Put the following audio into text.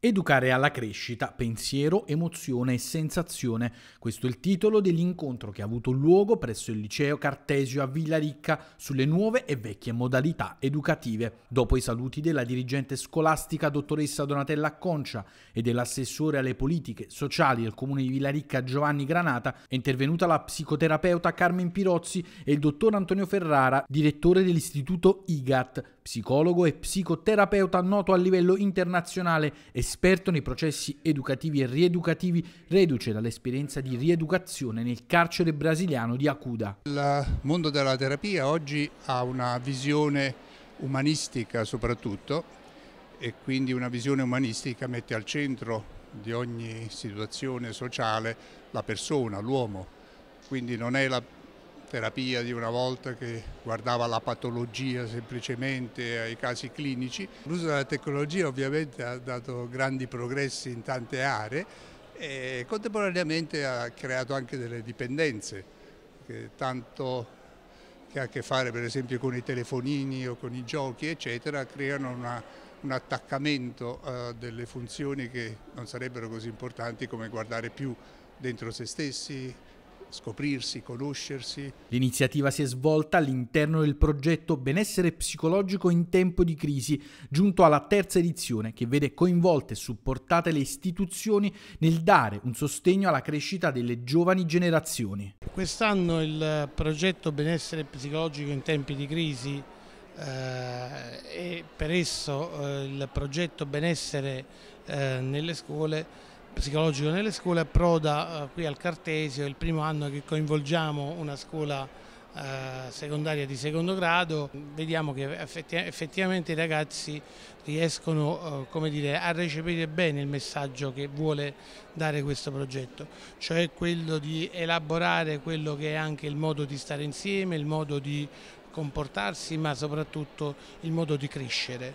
Educare alla crescita, pensiero, emozione e sensazione. Questo è il titolo dell'incontro che ha avuto luogo presso il liceo Cartesio a Villaricca sulle nuove e vecchie modalità educative. Dopo i saluti della dirigente scolastica dottoressa Donatella Acconcia e dell'assessore alle politiche sociali del comune di Villaricca Giovanni Granata, è intervenuta la psicoterapeuta Carmen Pirozzi e il dottor Antonio Ferrara, direttore dell'istituto IGAT, psicologo e psicoterapeuta noto a livello internazionale e esperto nei processi educativi e rieducativi, reduce dall'esperienza di rieducazione nel carcere brasiliano di Acuda. Il mondo della terapia oggi ha una visione umanistica soprattutto e quindi una visione umanistica mette al centro di ogni situazione sociale la persona, l'uomo, quindi non è la terapia di una volta che guardava la patologia semplicemente ai casi clinici. L'uso della tecnologia ovviamente ha dato grandi progressi in tante aree e contemporaneamente ha creato anche delle dipendenze, che tanto che ha a che fare per esempio con i telefonini o con i giochi eccetera, creano una, un attaccamento a eh, delle funzioni che non sarebbero così importanti come guardare più dentro se stessi, scoprirsi, conoscersi. L'iniziativa si è svolta all'interno del progetto Benessere psicologico in tempo di crisi, giunto alla terza edizione, che vede coinvolte e supportate le istituzioni nel dare un sostegno alla crescita delle giovani generazioni. Quest'anno il progetto Benessere psicologico in tempi di crisi eh, e per esso eh, il progetto Benessere eh, nelle scuole psicologico nelle scuole approda eh, qui al Cartesio, il primo anno che coinvolgiamo una scuola eh, secondaria di secondo grado, vediamo che effettivamente i ragazzi riescono eh, dire, a recepire bene il messaggio che vuole dare questo progetto, cioè quello di elaborare quello che è anche il modo di stare insieme, il modo di comportarsi ma soprattutto il modo di crescere.